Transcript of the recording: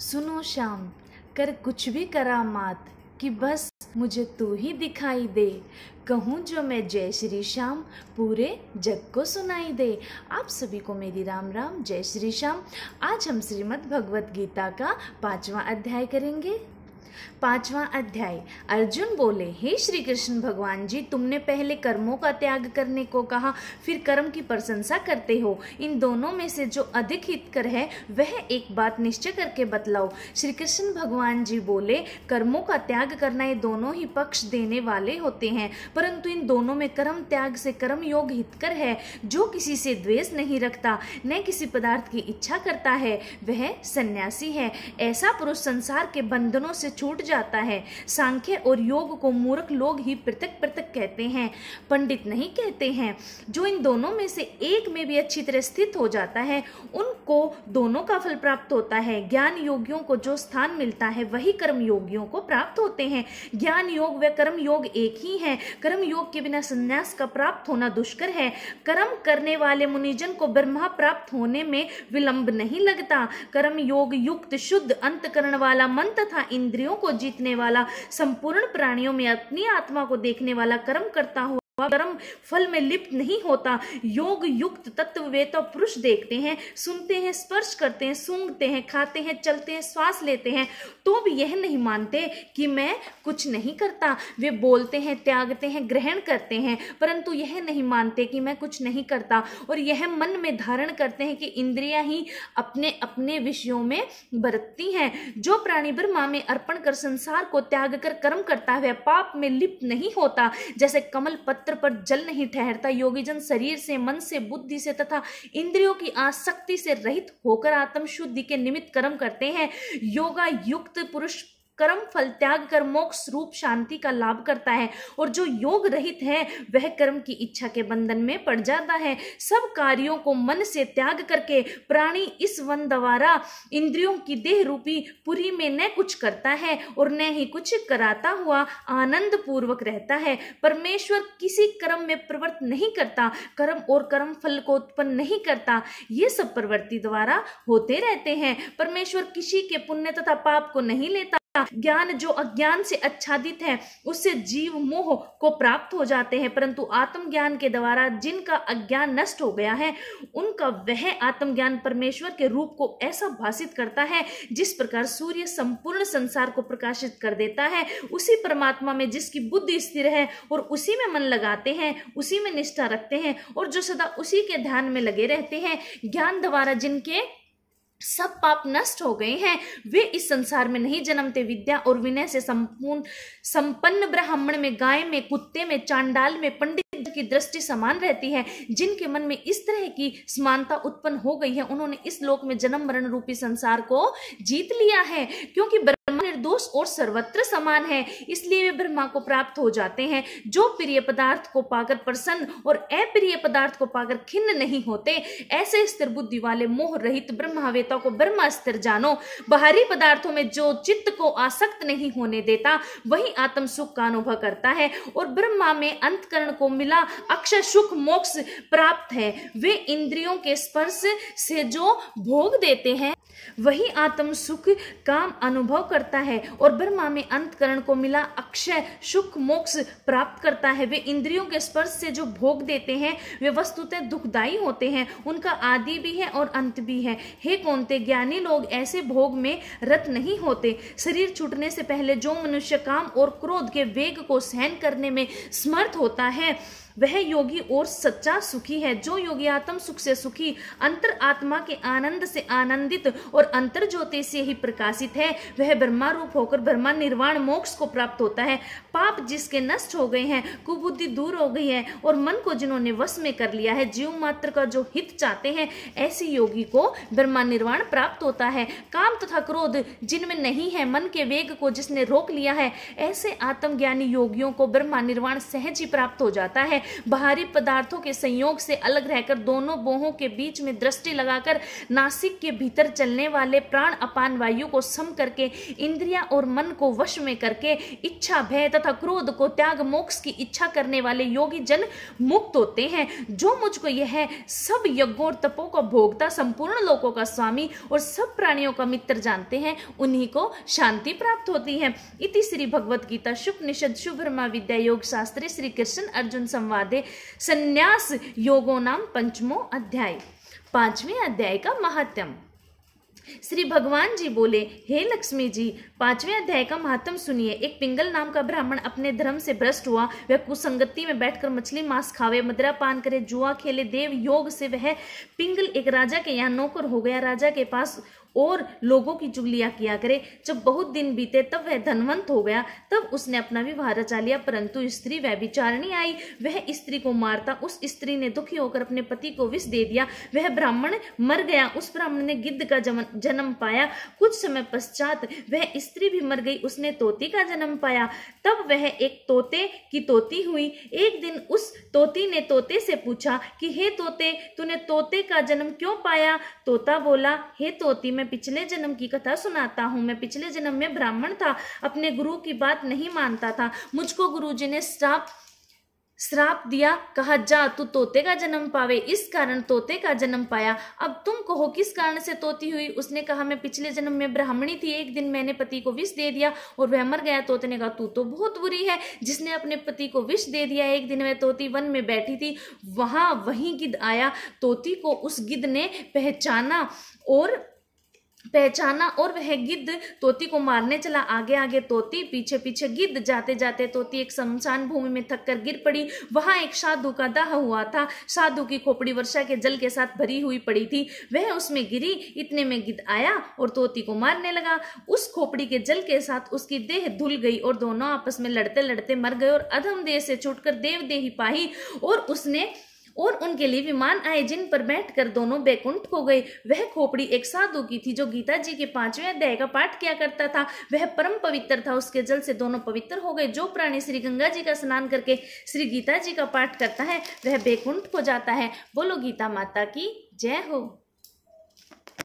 सुनो शाम कर कुछ भी करा मात कि बस मुझे तू ही दिखाई दे कहूँ जो मैं जय श्री श्याम पूरे जग को सुनाई दे आप सभी को मेरी राम राम जय श्री श्याम आज हम श्रीमद् भगवत गीता का पांचवा अध्याय करेंगे पांचवा अध्याय अर्जुन बोले हे श्री कृष्ण भगवान जी तुमने पहले कर्मों का त्याग करने को कहा फिर कर्म की प्रशंसा करते हो इन दोनों में से जो अधिक हितकर है वह एक बात निश्चय करके बतलाओ श्री कृष्ण भगवान जी बोले कर्मों का त्याग करना ये दोनों ही पक्ष देने वाले होते हैं परंतु इन दोनों में कर्म त्याग से कर्म योग हितकर है जो किसी से द्वेष नहीं रखता न किसी पदार्थ की इच्छा करता है वह सन्यासी है ऐसा पुरुष संसार के बंधनों से छूट जाता है सांख्य और योग को मूर्ख लोग ही पृथक पृथक कहते हैं पंडित नहीं कहते हैं जो इन दोनों में से एक में भी अच्छी तरह स्थित हो जाता है उनको दोनों का फल प्राप्त होता है ज्ञान योगियों को जो स्थान मिलता है वही कर्म योगियों को प्राप्त होते हैं ज्ञान योग व कर्म योग एक ही है कर्म योग के बिना संन्यास का प्राप्त होना दुष्कर है कर्म करने वाले मुनिजन को ब्रह्मा प्राप्त होने में विलंब नहीं लगता कर्म योग युक्त शुद्ध अंत करण वाला मन तथा इंद्रियों प्राणियों को जीतने वाला संपूर्ण प्राणियों में अपनी आत्मा को देखने वाला कर्म करता हुआ वह कर्म फल में लिप्त नहीं होता योग युक्त तत्व वे तो पुरुष देखते हैं सुनते हैं स्पर्श करते हैं सूंघते हैं खाते हैं चलते हैं श्वास लेते हैं तो भी यह नहीं मानते कि मैं कुछ नहीं करता वे बोलते हैं त्यागते हैं ग्रहण करते हैं परंतु यह नहीं मानते कि मैं कुछ नहीं करता और यह मन में धारण करते हैं कि इंद्रिया ही अपने अपने विषयों में बरतती हैं जो प्राणी ब्रह्मा में अर्पण कर संसार को त्याग कर कर्म करता है पाप में लिप्त नहीं होता जैसे कमल पत्र मात्र पर जल नहीं ठहरता योगीजन शरीर से मन से बुद्धि से तथा इंद्रियों की आसक्ति से रहित होकर आत्म शुद्धि के निमित्त कर्म करते हैं योगा युक्त पुरुष कर्म फल त्याग कर मोक्ष रूप शांति का लाभ करता है और जो योग रहित है वह कर्म की इच्छा के बंधन में पड़ जाता है सब कार्यों को मन से त्याग करके प्राणी इस वन द्वारा इंद्रियों की देह रूपी पुरी में न कुछ करता है और न ही कुछ कराता हुआ आनंद पूर्वक रहता है परमेश्वर किसी कर्म में प्रवृत्त नहीं करता कर्म और कर्म फल को उत्पन्न नहीं करता ये सब प्रवृत्ति द्वारा होते रहते हैं परमेश्वर किसी के पुण्य तथा पाप को नहीं लेता का ज्ञान जो अज्ञान से आच्छादित है उससे जीव मोह को प्राप्त हो जाते हैं परंतु आत्मज्ञान के द्वारा जिनका अज्ञान नष्ट हो गया है उनका वह आत्मज्ञान परमेश्वर के रूप को ऐसा भाषित करता है जिस प्रकार सूर्य संपूर्ण संसार को प्रकाशित कर देता है उसी परमात्मा में जिसकी बुद्धि स्थिर है और उसी में मन लगाते हैं उसी में निष्ठा रखते हैं और जो सदा उसी के ध्यान में लगे रहते हैं ज्ञान द्वारा जिनके सब पाप नष्ट हो गए हैं वे इस संसार में नहीं जन्मते विद्या और विनय से संपूर्ण संपन्न ब्राह्मण में गाय में कुत्ते में चांडाल में पंडित की दृष्टि समान रहती है जिनके मन में इस तरह की समानता उत्पन्न हो गई है उन्होंने इस लोक में जन्म मरण रूपी संसार को जीत लिया है क्योंकि ब्रह्मा निर्दोष और सर्वत्र समान है इसलिए वे ब्रह्मा को प्राप्त हो जाते हैं जो प्रिय पदार्थ को पाकर प्रसन्न और अप्रिय पदार्थ को पाकर खिन्न नहीं होते ऐसे स्थिर बुद्धि वाले मोह रहित ब्रह्मावेता को ब्रह्मा स्थिर जानो बाहरी पदार्थों में जो चित्त को आसक्त नहीं होने देता वही आत्म सुख का अनुभव करता है और ब्रह्मा में अंतकरण को मिला अक्षय सुख मोक्ष प्राप्त है वे इंद्रियों के स्पर्श से जो भोग देते हैं वही आत्म सुख काम अनुभव करता है है और ब्रह्मा में अंतकरण को मिला अक्षय सुख मोक्ष प्राप्त करता है वे इंद्रियों के स्पर्श से जो भोग देते हैं वे वस्तुतः दुखदायी होते हैं उनका आदि भी है और अंत भी है हे कौनते ज्ञानी लोग ऐसे भोग में रत नहीं होते शरीर छूटने से पहले जो मनुष्य काम और क्रोध के वेग को सहन करने में समर्थ होता है वह योगी और सच्चा सुखी है जो योगी आत्म सुख से सुखी अंतर आत्मा के आनंद से आनंदित और अंतर ज्योति से ही प्रकाशित है वह ब्रह्मा रूप होकर ब्रह्मा निर्वाण मोक्ष को प्राप्त होता है पाप जिसके नष्ट हो गए हैं कुबुद्धि दूर हो गई है और मन को जिन्होंने वश में कर लिया है जीव मात्र का जो हित चाहते हैं ऐसे योगी को ब्रह्मा निर्वाण प्राप्त होता है काम तथा क्रोध जिनमें नहीं है मन के वेग को जिसने रोक लिया है ऐसे आत्मज्ञानी योगियों को ब्रह्मा निर्वाण सहज ही प्राप्त हो जाता है बाहरी पदार्थों के संयोग से अलग रहकर दोनों बोहों के बीच में दृष्टि लगाकर नासिक के भीतर चलने वाले प्राण अपान वायु को सम करके इंद्रिया और मन को वश में करके इच्छा भय तथा क्रोध को त्याग मोक्ष की इच्छा करने वाले योगी जन मुक्त होते हैं जो मुझको यह है सब यज्ञों और तपों का भोगता संपूर्ण लोगों का स्वामी और सब प्राणियों का मित्र जानते हैं उन्हीं को शांति प्राप्त होती है इति श्री भगवत गीता शुभ निषद शुभ विद्या योग शास्त्री श्री कृष्ण अर्जुन संवाद संवादे संन्यास योगो नाम पंचमो अध्याय पांचवें अध्याय का महात्म श्री भगवान जी बोले हे लक्ष्मी जी पांचवें अध्याय का महात्म सुनिए एक पिंगल नाम का ब्राह्मण अपने धर्म से भ्रष्ट हुआ वह कुसंगति में बैठकर मछली मांस खावे मदरा पान करे जुआ खेले देव योग से वह पिंगल एक राजा के यहाँ नौकर हो गया राजा के पास और लोगों की चुगलिया किया करे जब बहुत दिन बीते तब वह धनवंत हो गया तब उसने अपना विवाह रचा लिया परंतु स्त्री वह विचारणी आई वह स्त्री को मारता उस स्त्री ने दुखी होकर अपने पति को विष दे दिया वह ब्राह्मण मर गया उस ब्राह्मण ने गिद्ध का जन्म पाया कुछ समय पश्चात वह स्त्री भी मर गई उसने तोती का जन्म पाया तब वह एक तोते की तोती हुई एक दिन उस तोती ने तोते से पूछा कि हे तोते तूने तोते का जन्म क्यों पाया तोता बोला हे तोती मैं पिछले जन्म की कथा सुनाता हूँ मैं पिछले जन्म में ब्राह्मण था अपने गुरु की बात नहीं मानता था मुझको गुरु जी ने श्राप श्राप दिया कहा जा तू तोते का जन्म पावे इस कारण तोते का जन्म पाया अब तुम कहो किस कारण से तोती हुई उसने कहा मैं पिछले जन्म में ब्राह्मणी थी एक दिन मैंने पति को विष दे दिया और वह मर गया तोते ने कहा तू तो बहुत बुरी है जिसने अपने पति को विष दे दिया एक दिन वह तोती वन में बैठी थी वहाँ वहीं गिद्ध आया तोती को उस गिद्ध ने पहचाना और पहचाना और वह गिद्ध तोती को मारने चला आगे आगे तोती पीछे पीछे गिद्ध जाते जाते तोती एक शमशान भूमि में थक कर गिर पड़ी वहां एक साधु का दाह हुआ था साधु की खोपड़ी वर्षा के जल के साथ भरी हुई पड़ी थी वह उसमें गिरी इतने में गिद्ध आया और तोती को मारने लगा उस खोपड़ी के जल के साथ उसकी देह धुल गई और दोनों आपस में लड़ते लड़ते मर गए और अधम देह से छुटकर देव देही पाही और उसने और उनके लिए विमान आए जिन पर बैठकर दोनों बैकुंठ हो गए वह खोपड़ी एक साधु की थी जो गीता जी के पांचवें अध्याय का पाठ किया करता था वह परम पवित्र था उसके जल से दोनों पवित्र हो गए जो प्राणी श्री गंगा जी का स्नान करके श्री गीता जी का पाठ करता है वह बैकुंठ हो जाता है बोलो गीता माता की जय हो